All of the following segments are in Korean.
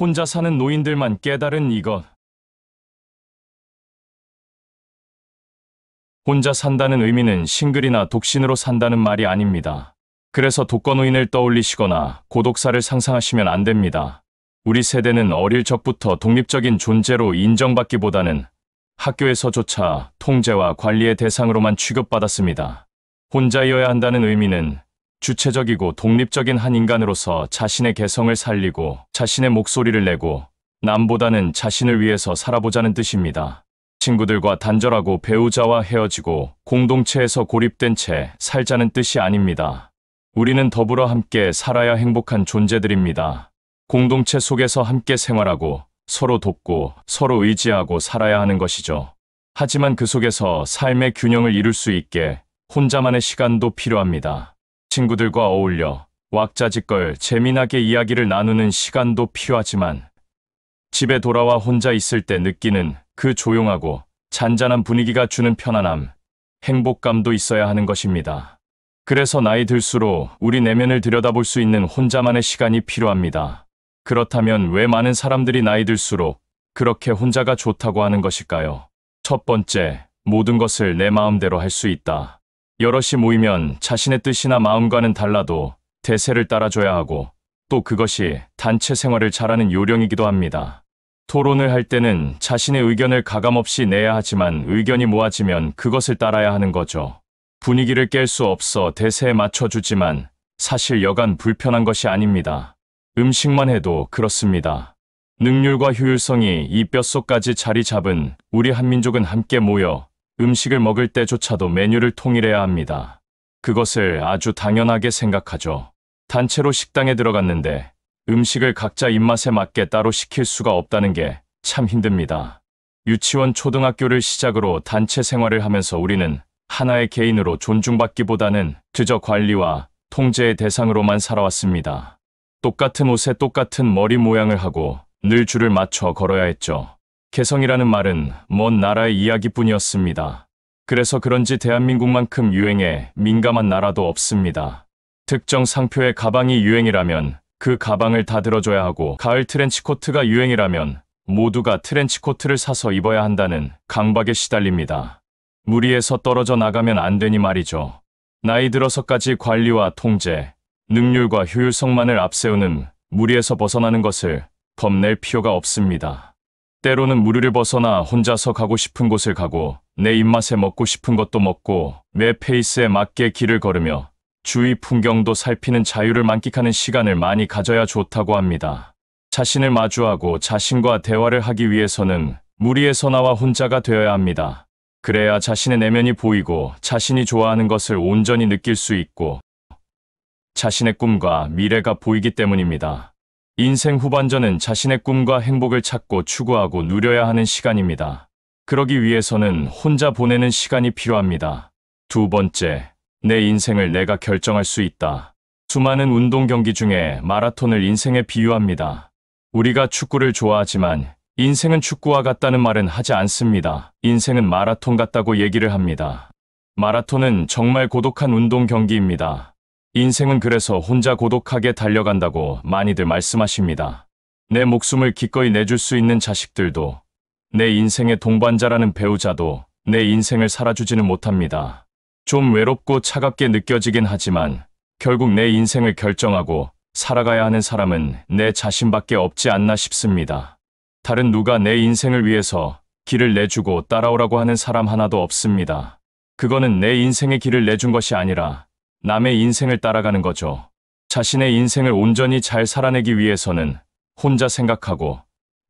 혼자 사는 노인들만 깨달은 이것. 혼자 산다는 의미는 싱글이나 독신으로 산다는 말이 아닙니다. 그래서 독거노인을 떠올리시거나 고독사를 상상하시면 안 됩니다. 우리 세대는 어릴 적부터 독립적인 존재로 인정받기보다는 학교에서조차 통제와 관리의 대상으로만 취급받았습니다. 혼자이어야 한다는 의미는 주체적이고 독립적인 한 인간으로서 자신의 개성을 살리고 자신의 목소리를 내고 남보다는 자신을 위해서 살아보자는 뜻입니다. 친구들과 단절하고 배우자와 헤어지고 공동체에서 고립된 채 살자는 뜻이 아닙니다. 우리는 더불어 함께 살아야 행복한 존재들입니다. 공동체 속에서 함께 생활하고 서로 돕고 서로 의지하고 살아야 하는 것이죠. 하지만 그 속에서 삶의 균형을 이룰 수 있게 혼자만의 시간도 필요합니다. 친구들과 어울려 왁자지껄 재미나게 이야기를 나누는 시간도 필요하지만 집에 돌아와 혼자 있을 때 느끼는 그 조용하고 잔잔한 분위기가 주는 편안함, 행복감도 있어야 하는 것입니다. 그래서 나이 들수록 우리 내면을 들여다볼 수 있는 혼자만의 시간이 필요합니다. 그렇다면 왜 많은 사람들이 나이 들수록 그렇게 혼자가 좋다고 하는 것일까요? 첫 번째, 모든 것을 내 마음대로 할 수 있다. 여럿이 모이면 자신의 뜻이나 마음과는 달라도 대세를 따라줘야 하고 또 그것이 단체 생활을 잘하는 요령이기도 합니다. 토론을 할 때는 자신의 의견을 가감없이 내야 하지만 의견이 모아지면 그것을 따라야 하는 거죠. 분위기를 깰 수 없어 대세에 맞춰주지만 사실 여간 불편한 것이 아닙니다. 음식만 해도 그렇습니다. 능률과 효율성이 이 뼛속까지 자리 잡은 우리 한민족은 함께 모여 음식을 먹을 때조차도 메뉴를 통일해야 합니다. 그것을 아주 당연하게 생각하죠. 단체로 식당에 들어갔는데 음식을 각자 입맛에 맞게 따로 시킬 수가 없다는 게 참 힘듭니다. 유치원 초등학교를 시작으로 단체 생활을 하면서 우리는 하나의 개인으로 존중받기보다는 그저 관리와 통제의 대상으로만 살아왔습니다. 똑같은 옷에 똑같은 머리 모양을 하고 늘 줄을 맞춰 걸어야 했죠. 개성이라는 말은 먼 나라의 이야기뿐이었습니다. 그래서 그런지 대한민국만큼 유행에 민감한 나라도 없습니다. 특정 상표의 가방이 유행이라면 그 가방을 다 들어줘야 하고 가을 트렌치코트가 유행이라면 모두가 트렌치코트를 사서 입어야 한다는 강박에 시달립니다. 무리에서 떨어져 나가면 안 되니 말이죠. 나이 들어서까지 관리와 통제, 능률과 효율성만을 앞세우는 무리에서 벗어나는 것을 겁낼 필요가 없습니다. 때로는 무리를 벗어나 혼자서 가고 싶은 곳을 가고 내 입맛에 먹고 싶은 것도 먹고 내 페이스에 맞게 길을 걸으며 주위 풍경도 살피는 자유를 만끽하는 시간을 많이 가져야 좋다고 합니다. 자신을 마주하고 자신과 대화를 하기 위해서는 무리에서 나와 혼자가 되어야 합니다. 그래야 자신의 내면이 보이고 자신이 좋아하는 것을 온전히 느낄 수 있고 자신의 꿈과 미래가 보이기 때문입니다. 인생 후반전은 자신의 꿈과 행복을 찾고 추구하고 누려야 하는 시간입니다. 그러기 위해서는 혼자 보내는 시간이 필요합니다. 두 번째, 내 인생을 내가 결정할 수 있다. 수많은 운동 경기 중에 마라톤을 인생에 비유합니다. 우리가 축구를 좋아하지만 인생은 축구와 같다는 말은 하지 않습니다. 인생은 마라톤 같다고 얘기를 합니다. 마라톤은 정말 고독한 운동 경기입니다. 인생은 그래서 혼자 고독하게 달려간다고 많이들 말씀하십니다. 내 목숨을 기꺼이 내줄 수 있는 자식들도 내 인생의 동반자라는 배우자도 내 인생을 살아주지는 못합니다. 좀 외롭고 차갑게 느껴지긴 하지만 결국 내 인생을 결정하고 살아가야 하는 사람은 내 자신밖에 없지 않나 싶습니다. 다른 누가 내 인생을 위해서 길을 내주고 따라오라고 하는 사람 하나도 없습니다. 그거는 내 인생의 길을 내준 것이 아니라 남의 인생을 따라가는 거죠. 자신의 인생을 온전히 잘 살아내기 위해서는 혼자 생각하고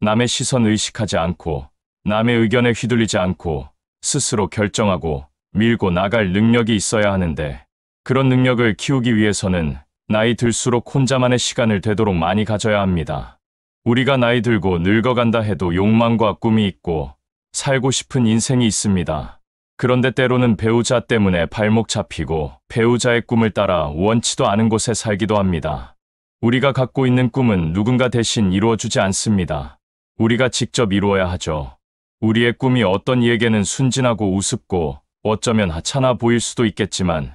남의 시선 의식하지 않고 남의 의견에 휘둘리지 않고 스스로 결정하고 밀고 나갈 능력이 있어야 하는데 그런 능력을 키우기 위해서는 나이 들수록 혼자만의 시간을 되도록 많이 가져야 합니다. 우리가 나이 들고 늙어간다 해도 욕망과 꿈이 있고 살고 싶은 인생이 있습니다. 그런데 때로는 배우자 때문에 발목 잡히고 배우자의 꿈을 따라 원치도 않은 곳에 살기도 합니다. 우리가 갖고 있는 꿈은 누군가 대신 이루어주지 않습니다. 우리가 직접 이루어야 하죠. 우리의 꿈이 어떤 이에게는 순진하고 우습고 어쩌면 하찮아 보일 수도 있겠지만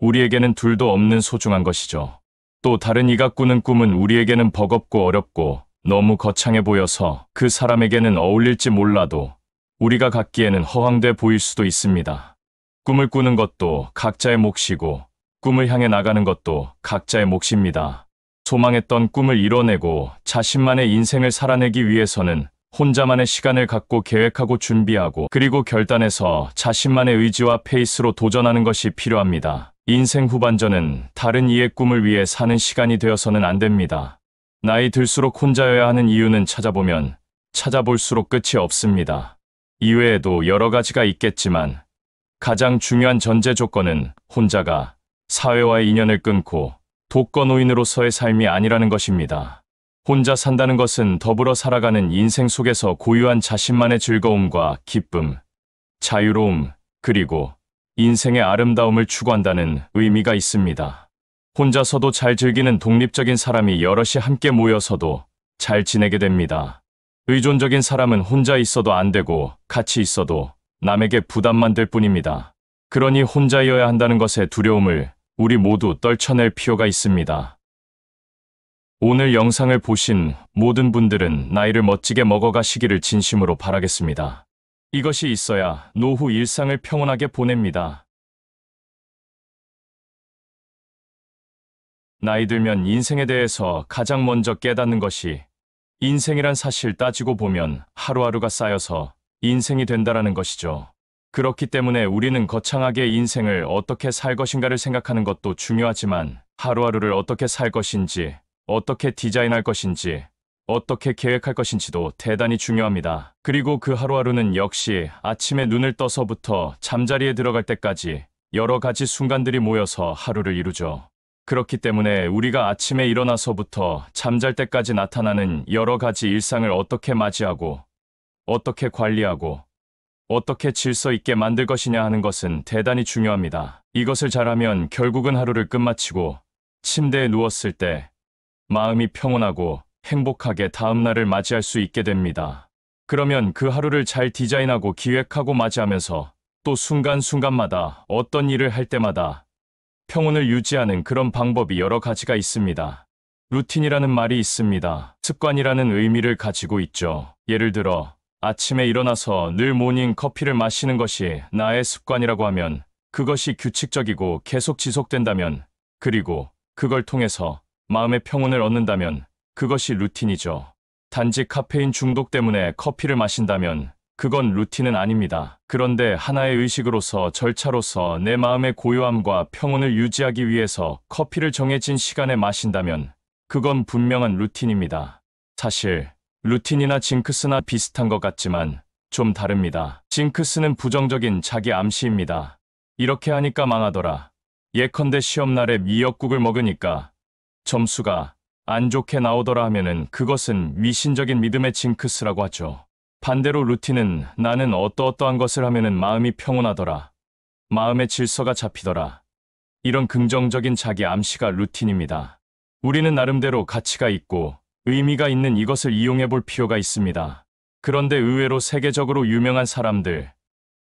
우리에게는 둘도 없는 소중한 것이죠. 또 다른 이가 꾸는 꿈은 우리에게는 버겁고 어렵고 너무 거창해 보여서 그 사람에게는 어울릴지 몰라도 우리가 갖기에는 허황돼 보일 수도 있습니다. 꿈을 꾸는 것도 각자의 몫이고 꿈을 향해 나가는 것도 각자의 몫입니다. 소망했던 꿈을 이뤄내고 자신만의 인생을 살아내기 위해서는 혼자만의 시간을 갖고 계획하고 준비하고 그리고 결단해서 자신만의 의지와 페이스로 도전하는 것이 필요합니다. 인생 후반전은 다른 이의 꿈을 위해 사는 시간이 되어서는 안 됩니다. 나이 들수록 혼자여야 하는 이유는 찾아보면 찾아볼수록 끝이 없습니다. 이외에도 여러 가지가 있겠지만 가장 중요한 전제 조건은 혼자가 사회와의 인연을 끊고 독거노인으로서의 삶이 아니라는 것입니다. 혼자 산다는 것은 더불어 살아가는 인생 속에서 고유한 자신만의 즐거움과 기쁨, 자유로움, 그리고 인생의 아름다움을 추구한다는 의미가 있습니다. 혼자서도 잘 즐기는 독립적인 사람이 여럿이 함께 모여서도 잘 지내게 됩니다. 의존적인 사람은 혼자 있어도 안 되고 같이 있어도 남에게 부담만 될 뿐입니다. 그러니 혼자여야 한다는 것의 두려움을 우리 모두 떨쳐낼 필요가 있습니다. 오늘 영상을 보신 모든 분들은 나이를 멋지게 먹어가시기를 진심으로 바라겠습니다. 이것이 있어야 노후 일상을 평온하게 보냅니다. 나이 들면 인생에 대해서 가장 먼저 깨닫는 것이 인생이란 사실 따지고 보면 하루하루가 쌓여서 인생이 된다라는 것이죠. 그렇기 때문에 우리는 거창하게 인생을 어떻게 살 것인가를 생각하는 것도 중요하지만 하루하루를 어떻게 살 것인지, 어떻게 디자인할 것인지, 어떻게 계획할 것인지도 대단히 중요합니다. 그리고 그 하루하루는 역시 아침에 눈을 떠서부터 잠자리에 들어갈 때까지 여러 가지 순간들이 모여서 하루를 이루죠. 그렇기 때문에 우리가 아침에 일어나서부터 잠잘 때까지 나타나는 여러 가지 일상을 어떻게 맞이하고, 어떻게 관리하고, 어떻게 질서 있게 만들 것이냐 하는 것은 대단히 중요합니다. 이것을 잘하면 결국은 하루를 끝마치고 침대에 누웠을 때 마음이 평온하고 행복하게 다음날을 맞이할 수 있게 됩니다. 그러면 그 하루를 잘 디자인하고 기획하고 맞이하면서 또 순간순간마다 어떤 일을 할 때마다 평온을 유지하는 그런 방법이 여러 가지가 있습니다. 루틴이라는 말이 있습니다. 습관이라는 의미를 가지고 있죠. 예를 들어 아침에 일어나서 늘 모닝 커피를 마시는 것이 나의 습관이라고 하면 그것이 규칙적이고 계속 지속된다면 그리고 그걸 통해서 마음의 평온을 얻는다면 그것이 루틴이죠. 단지 카페인 중독 때문에 커피를 마신다면 그건 루틴은 아닙니다. 그런데 하나의 의식으로서 절차로서 내 마음의 고요함과 평온을 유지하기 위해서 커피를 정해진 시간에 마신다면 그건 분명한 루틴입니다. 사실 루틴이나 징크스나 비슷한 것 같지만 좀 다릅니다. 징크스는 부정적인 자기 암시입니다. 이렇게 하니까 망하더라. 예컨대 시험날에 미역국을 먹으니까 점수가 안 좋게 나오더라 하면은 그것은 미신적인 믿음의 징크스라고 하죠. 반대로 루티는 나는 어떠어떠한 것을 하면은 마음이 평온하더라. 마음의 질서가 잡히더라. 이런 긍정적인 자기 암시가 루틴입니다. 우리는 나름대로 가치가 있고 의미가 있는 이것을 이용해 볼 필요가 있습니다. 그런데 의외로 세계적으로 유명한 사람들,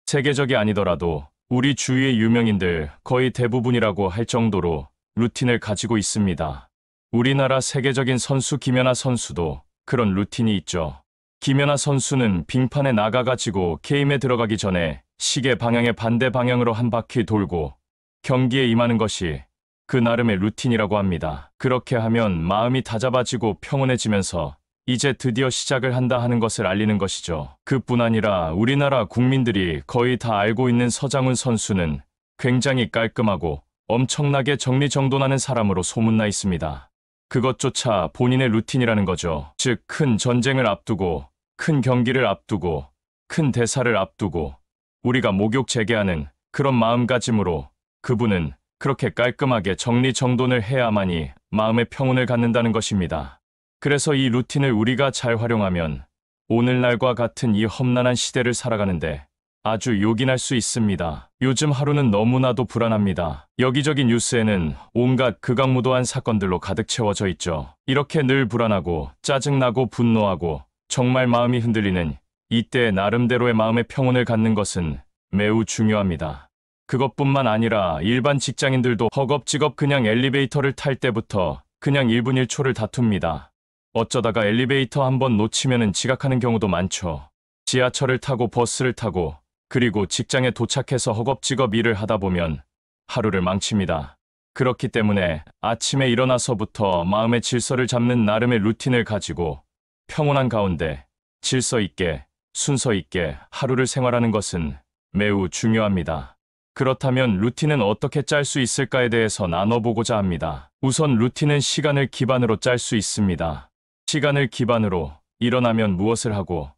세계적이 아니더라도 우리 주위의 유명인들 거의 대부분이라고 할 정도로 루틴을 가지고 있습니다. 우리나라 세계적인 선수 김연아 선수도 그런 루틴이 있죠. 김연아 선수는 빙판에 나가가지고 게임에 들어가기 전에 시계 방향의 반대 방향으로 한 바퀴 돌고 경기에 임하는 것이 그 나름의 루틴이라고 합니다. 그렇게 하면 마음이 다잡아지고 평온해지면서 이제 드디어 시작을 한다 하는 것을 알리는 것이죠. 그뿐 아니라 우리나라 국민들이 거의 다 알고 있는 서장훈 선수는 굉장히 깔끔하고 엄청나게 정리정돈하는 사람으로 소문나 있습니다. 그것조차 본인의 루틴이라는 거죠. 즉, 큰 전쟁을 앞두고, 큰 경기를 앞두고, 큰 대사를 앞두고, 우리가 목욕 재개하는 그런 마음가짐으로 그분은 그렇게 깔끔하게 정리정돈을 해야만이 마음의 평온을 갖는다는 것입니다. 그래서 이 루틴을 우리가 잘 활용하면 오늘날과 같은 이 험난한 시대를 살아가는데 아주 요긴할 수 있습니다. 요즘 하루는 너무나도 불안합니다. 여기저기 뉴스에는 온갖 극악무도한 사건들로 가득 채워져 있죠. 이렇게 늘 불안하고 짜증나고 분노하고 정말 마음이 흔들리는 이때 나름대로의 마음의 평온을 갖는 것은 매우 중요합니다. 그것뿐만 아니라 일반 직장인들도 허겁지겁 그냥 엘리베이터를 탈 때부터 그냥 1분 1초를 다툽니다. 어쩌다가 엘리베이터 한번 놓치면 지각하는 경우도 많죠. 지하철을 타고 버스를 타고 그리고 직장에 도착해서 허겁지겁 일을 하다 보면 하루를 망칩니다. 그렇기 때문에 아침에 일어나서부터 마음의 질서를 잡는 나름의 루틴을 가지고 평온한 가운데 질서 있게 순서 있게 하루를 생활하는 것은 매우 중요합니다. 그렇다면 루틴은 어떻게 짤 수 있을까에 대해서 나눠보고자 합니다. 우선 루틴은 시간을 기반으로 짤 수 있습니다. 시간을 기반으로 일어나면 무엇을 하고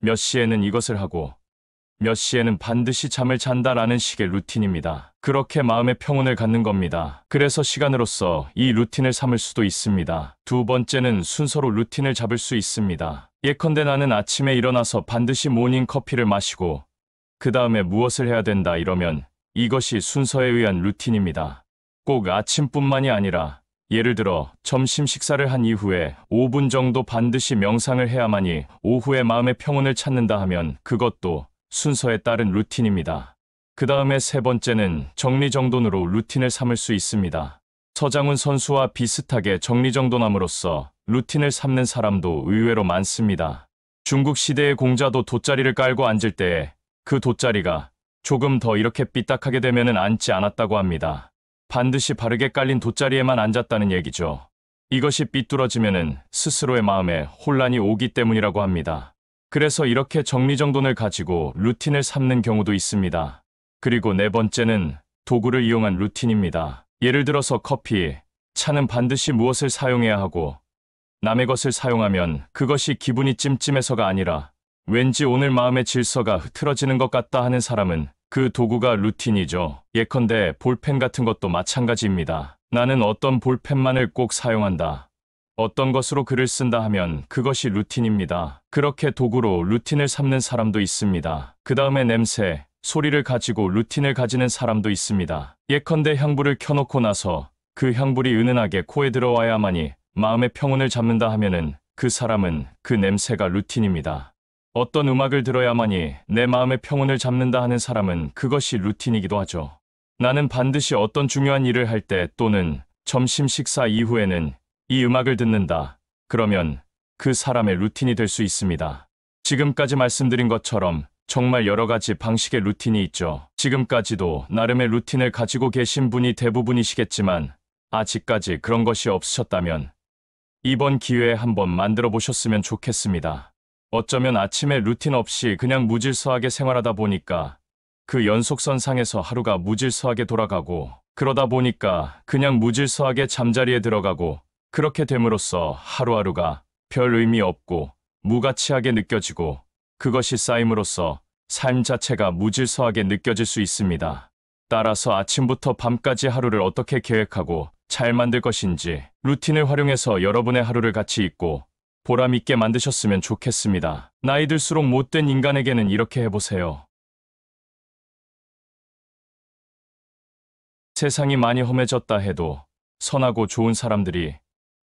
몇 시에는 이것을 하고 몇 시에는 반드시 잠을 잔다라는 식의 루틴입니다. 그렇게 마음의 평온을 갖는 겁니다. 그래서 시간으로서 이 루틴을 삼을 수도 있습니다. 두 번째는 순서로 루틴을 잡을 수 있습니다. 예컨대 나는 아침에 일어나서 반드시 모닝 커피를 마시고 그 다음에 무엇을 해야 된다 이러면 이것이 순서에 의한 루틴입니다. 꼭 아침뿐만이 아니라 예를 들어 점심 식사를 한 이후에 5분 정도 반드시 명상을 해야만이 오후에 마음의 평온을 찾는다 하면 그것도 순서에 따른 루틴입니다. 그 다음에 세 번째는 정리정돈으로 루틴을 삼을 수 있습니다. 서장훈 선수와 비슷하게 정리정돈함으로써 루틴을 삼는 사람도 의외로 많습니다. 중국 시대의 공자도 돗자리를 깔고 앉을 때에 그 돗자리가 조금 더 이렇게 삐딱하게 되면 앉지 않았다고 합니다. 반드시 바르게 깔린 돗자리에만 앉았다는 얘기죠. 이것이 삐뚤어지면 스스로의 마음에 혼란이 오기 때문이라고 합니다. 그래서 이렇게 정리정돈을 가지고 루틴을 삼는 경우도 있습니다. 그리고 네 번째는 도구를 이용한 루틴입니다. 예를 들어서 커피, 차는 반드시 무엇을 사용해야 하고 남의 것을 사용하면 그것이 기분이 찜찜해서가 아니라 왠지 오늘 마음의 질서가 흐트러지는 것 같다 하는 사람은 그 도구가 루틴이죠. 예컨대 볼펜 같은 것도 마찬가지입니다. 나는 어떤 볼펜만을 꼭 사용한다. 어떤 것으로 글을 쓴다 하면 그것이 루틴입니다. 그렇게 도구로 루틴을 삼는 사람도 있습니다. 그 다음에 냄새, 소리를 가지고 루틴을 가지는 사람도 있습니다. 예컨대 향불을 켜놓고 나서 그 향불이 은은하게 코에 들어와야만이 마음의 평온을 잡는다 하면은 그 사람은 그 냄새가 루틴입니다. 어떤 음악을 들어야만이 내 마음의 평온을 잡는다 하는 사람은 그것이 루틴이기도 하죠. 나는 반드시 어떤 중요한 일을 할 때 또는 점심 식사 이후에는 이 음악을 듣는다. 그러면 그 사람의 루틴이 될 수 있습니다. 지금까지 말씀드린 것처럼 정말 여러 가지 방식의 루틴이 있죠. 지금까지도 나름의 루틴을 가지고 계신 분이 대부분이시겠지만 아직까지 그런 것이 없으셨다면 이번 기회에 한번 만들어 보셨으면 좋겠습니다. 어쩌면 아침에 루틴 없이 그냥 무질서하게 생활하다 보니까 그 연속선상에서 하루가 무질서하게 돌아가고 그러다 보니까 그냥 무질서하게 잠자리에 들어가고 그렇게 됨으로써 하루하루가 별 의미 없고 무가치하게 느껴지고 그것이 쌓임으로써 삶 자체가 무질서하게 느껴질 수 있습니다. 따라서 아침부터 밤까지 하루를 어떻게 계획하고 잘 만들 것인지 루틴을 활용해서 여러분의 하루를 같이 있고 보람 있게 만드셨으면 좋겠습니다. 나이 들수록 못된 인간에게는 이렇게 해보세요. 세상이 많이 험해졌다 해도 선하고 좋은 사람들이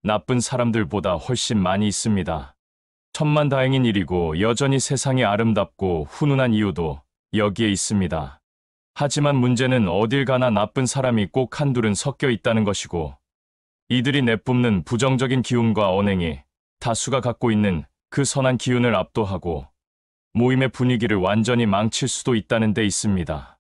나쁜 사람들보다 훨씬 많이 있습니다. 천만 다행인 일이고 여전히 세상이 아름답고 훈훈한 이유도 여기에 있습니다. 하지만 문제는 어딜 가나 나쁜 사람이 꼭 한둘은 섞여 있다는 것이고 이들이 내뿜는 부정적인 기운과 언행이 다수가 갖고 있는 그 선한 기운을 압도하고 모임의 분위기를 완전히 망칠 수도 있다는 데 있습니다.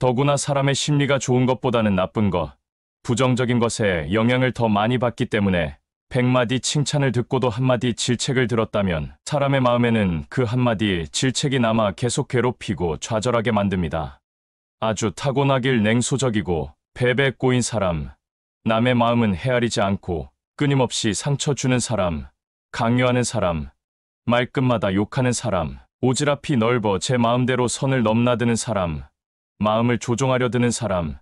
더구나 사람의 심리가 좋은 것보다는 나쁜 것, 부정적인 것에 영향을 더 많이 받기 때문에 백마디 칭찬을 듣고도 한마디 질책을 들었다면 사람의 마음에는 그 한마디 질책이 남아 계속 괴롭히고 좌절하게 만듭니다. 아주 타고나길 냉소적이고 배배 꼬인 사람, 남의 마음은 헤아리지 않고 끊임없이 상처 주는 사람, 강요하는 사람, 말끝마다 욕하는 사람, 오지랖이 넓어 제 마음대로 선을 넘나드는 사람, 마음을 조종하려 드는 사람,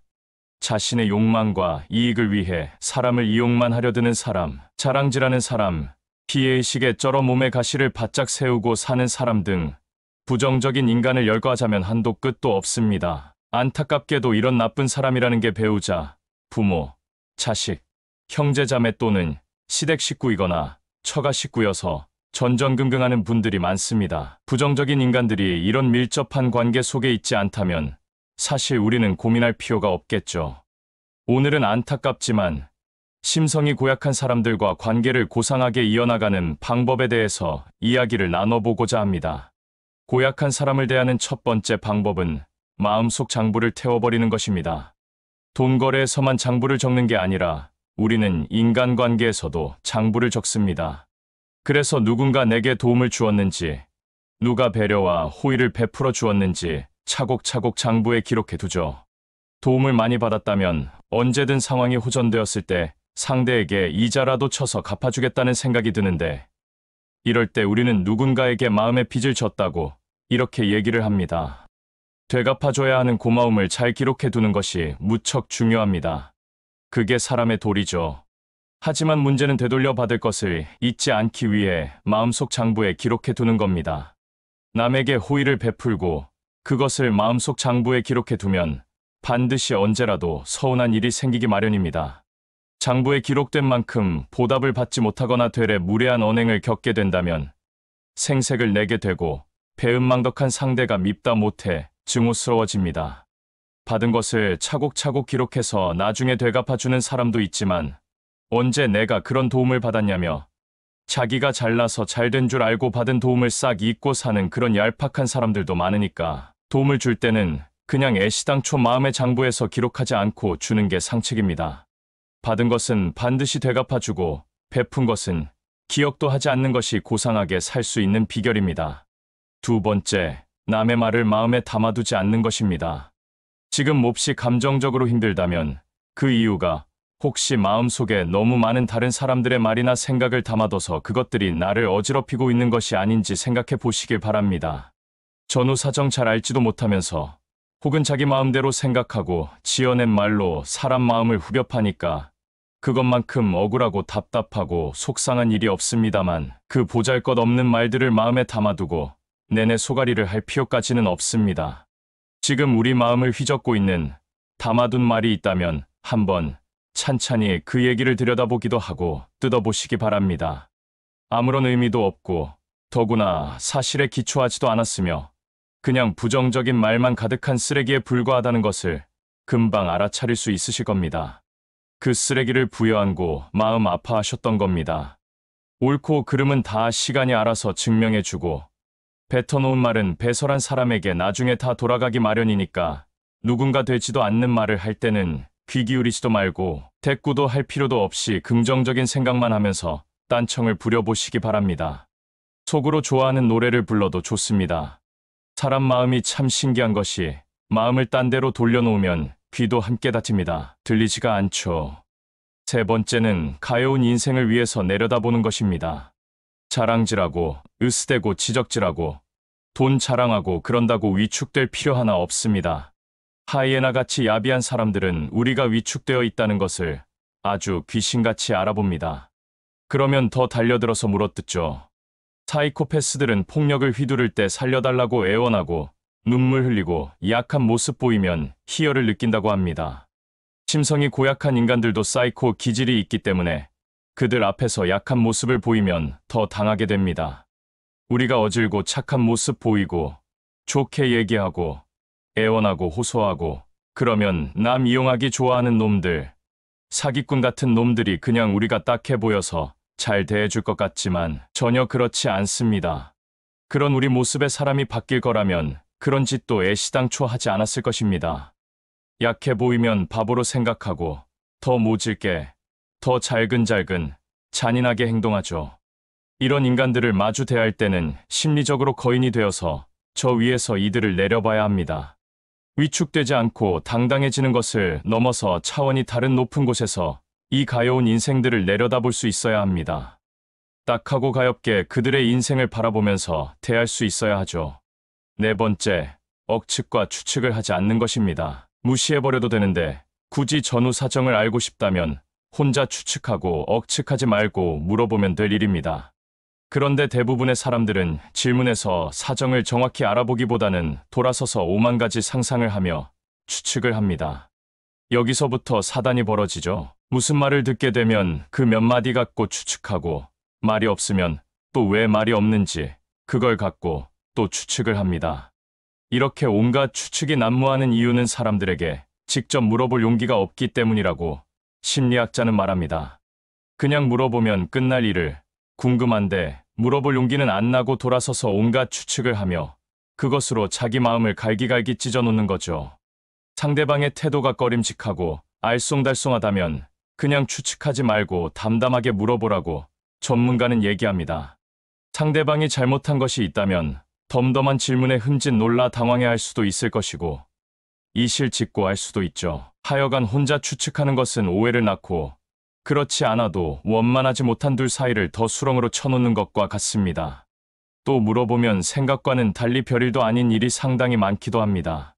자신의 욕망과 이익을 위해 사람을 이용만 하려 드는 사람, 자랑질하는 사람, 피해의식에 쩔어 몸의 가시를 바짝 세우고 사는 사람 등 부정적인 인간을 열거하자면 한도 끝도 없습니다. 안타깝게도 이런 나쁜 사람이라는 게 배우자, 부모, 자식, 형제자매 또는 시댁 식구이거나 처가 식구여서 전전긍긍하는 분들이 많습니다. 부정적인 인간들이 이런 밀접한 관계 속에 있지 않다면 사실 우리는 고민할 필요가 없겠죠. 오늘은 안타깝지만 심성이 고약한 사람들과 관계를 고상하게 이어나가는 방법에 대해서 이야기를 나눠보고자 합니다. 고약한 사람을 대하는 첫 번째 방법은 마음속 장부를 태워버리는 것입니다. 돈 거래에서만 장부를 적는 게 아니라 우리는 인간관계에서도 장부를 적습니다. 그래서 누군가 내게 도움을 주었는지, 누가 배려와 호의를 베풀어 주었는지, 차곡차곡 장부에 기록해 두죠. 도움을 많이 받았다면 언제든 상황이 호전되었을 때 상대에게 이자라도 쳐서 갚아주겠다는 생각이 드는데 이럴 때 우리는 누군가에게 마음의 빚을 졌다고 이렇게 얘기를 합니다. 되갚아줘야 하는 고마움을 잘 기록해 두는 것이 무척 중요합니다. 그게 사람의 도리죠. 하지만 문제는 되돌려 받을 것을 잊지 않기 위해 마음속 장부에 기록해 두는 겁니다. 남에게 호의를 베풀고 그것을 마음속 장부에 기록해 두면 반드시 언제라도 서운한 일이 생기기 마련입니다. 장부에 기록된 만큼 보답을 받지 못하거나 되레 무례한 언행을 겪게 된다면 생색을 내게 되고 배은망덕한 상대가 밉다 못해 증오스러워집니다. 받은 것을 차곡차곡 기록해서 나중에 되갚아주는 사람도 있지만 언제 내가 그런 도움을 받았냐며 자기가 잘나서 잘된 줄 알고 받은 도움을 싹 잊고 사는 그런 얄팍한 사람들도 많으니까 도움을 줄 때는 그냥 애시당초 마음의 장부에서 기록하지 않고 주는 게 상책입니다. 받은 것은 반드시 되갚아주고 베푼 것은 기억도 하지 않는 것이 고상하게 살 수 있는 비결입니다. 두 번째, 남의 말을 마음에 담아두지 않는 것입니다. 지금 몹시 감정적으로 힘들다면 그 이유가 혹시 마음속에 너무 많은 다른 사람들의 말이나 생각을 담아둬서 그것들이 나를 어지럽히고 있는 것이 아닌지 생각해 보시길 바랍니다. 전후 사정 잘 알지도 못하면서 혹은 자기 마음대로 생각하고 지어낸 말로 사람 마음을 후벼파니까 그것만큼 억울하고 답답하고 속상한 일이 없습니다만 그 보잘것없는 말들을 마음에 담아두고 내내 소가리를 할 필요까지는 없습니다. 지금 우리 마음을 휘젓고 있는 담아둔 말이 있다면 한번 찬찬히 그 얘기를 들여다보기도 하고 뜯어보시기 바랍니다. 아무런 의미도 없고 더구나 사실에 기초하지도 않았으며 그냥 부정적인 말만 가득한 쓰레기에 불과하다는 것을 금방 알아차릴 수 있으실 겁니다. 그 쓰레기를 부여안고 마음 아파하셨던 겁니다. 옳고 그름은 다 시간이 알아서 증명해주고 뱉어놓은 말은 배설한 사람에게 나중에 다 돌아가기 마련이니까 누군가 되지도 않는 말을 할 때는 귀 기울이지도 말고 대꾸도 할 필요도 없이 긍정적인 생각만 하면서 딴청을 부려보시기 바랍니다. 속으로 좋아하는 노래를 불러도 좋습니다. 사람 마음이 참 신기한 것이 마음을 딴 데로 돌려놓으면 귀도 함께 다칩니다. 들리지가 않죠. 세 번째는 가여운 인생을 위해서 내려다보는 것입니다. 자랑질하고 으스대고 지적질하고 돈 자랑하고 그런다고 위축될 필요 하나 없습니다. 하이에나같이 야비한 사람들은 우리가 위축되어 있다는 것을 아주 귀신같이 알아봅니다. 그러면 더 달려들어서 물어뜯죠. 사이코패스들은 폭력을 휘두를 때 살려달라고 애원하고 눈물 흘리고 약한 모습 보이면 희열을 느낀다고 합니다. 심성이 고약한 인간들도 사이코 기질이 있기 때문에 그들 앞에서 약한 모습을 보이면 더 당하게 됩니다. 우리가 어질고 착한 모습 보이고 좋게 얘기하고 애원하고 호소하고 그러면 남 이용하기 좋아하는 놈들 사기꾼 같은 놈들이 그냥 우리가 딱해 보여서 잘 대해줄 것 같지만 전혀 그렇지 않습니다. 그런 우리 모습에 사람이 바뀔 거라면 그런 짓도 애시당초 하지 않았을 것입니다. 약해 보이면 바보로 생각하고 더 모질게, 더 잘근잘근, 잔인하게 행동하죠. 이런 인간들을 마주 대할 때는 심리적으로 거인이 되어서 저 위에서 이들을 내려봐야 합니다. 위축되지 않고 당당해지는 것을 넘어서 차원이 다른 높은 곳에서 이 가여운 인생들을 내려다볼 수 있어야 합니다. 딱하고 가엽게 그들의 인생을 바라보면서 대할 수 있어야 하죠. 네 번째, 억측과 추측을 하지 않는 것입니다. 무시해버려도 되는데 굳이 전후 사정을 알고 싶다면 혼자 추측하고 억측하지 말고 물어보면 될 일입니다. 그런데 대부분의 사람들은 질문에서 사정을 정확히 알아보기보다는 돌아서서 오만 가지 상상을 하며 추측을 합니다. 여기서부터 사단이 벌어지죠. 무슨 말을 듣게 되면 그 몇 마디 갖고 추측하고 말이 없으면 또 왜 말이 없는지 그걸 갖고 또 추측을 합니다. 이렇게 온갖 추측이 난무하는 이유는 사람들에게 직접 물어볼 용기가 없기 때문이라고 심리학자는 말합니다. 그냥 물어보면 끝날 일을 궁금한데 물어볼 용기는 안 나고 돌아서서 온갖 추측을 하며 그것으로 자기 마음을 갈기갈기 찢어놓는 거죠. 상대방의 태도가 꺼림직하고 알쏭달쏭하다면 그냥 추측하지 말고 담담하게 물어보라고 전문가는 얘기합니다. 상대방이 잘못한 것이 있다면 덤덤한 질문에 흠칫 놀라 당황해할 수도 있을 것이고 이실직고할 수도 있죠. 하여간 혼자 추측하는 것은 오해를 낳고 그렇지 않아도 원만하지 못한 둘 사이를 더 수렁으로 쳐놓는 것과 같습니다. 또 물어보면 생각과는 달리 별일도 아닌 일이 상당히 많기도 합니다.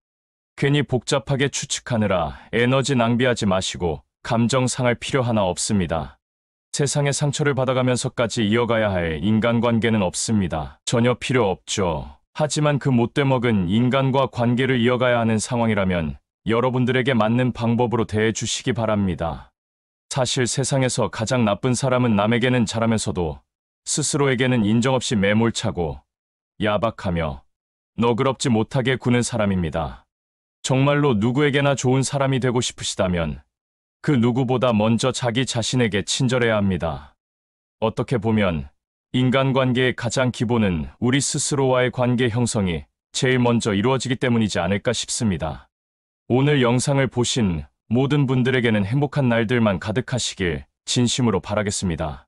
괜히 복잡하게 추측하느라 에너지 낭비하지 마시고 감정 상할 필요 하나 없습니다. 세상의 상처를 받아가면서까지 이어가야 할 인간관계는 없습니다. 전혀 필요 없죠. 하지만 그 못돼 먹은 인간과 관계를 이어가야 하는 상황이라면 여러분들에게 맞는 방법으로 대해 주시기 바랍니다. 사실 세상에서 가장 나쁜 사람은 남에게는 잘하면서도 스스로에게는 인정 없이 매몰차고 야박하며 너그럽지 못하게 구는 사람입니다. 정말로 누구에게나 좋은 사람이 되고 싶으시다면 그 누구보다 먼저 자기 자신에게 친절해야 합니다. 어떻게 보면 인간관계의 가장 기본은 우리 스스로와의 관계 형성이 제일 먼저 이루어지기 때문이지 않을까 싶습니다. 오늘 영상을 보신 모든 분들에게는 행복한 날들만 가득하시길 진심으로 바라겠습니다.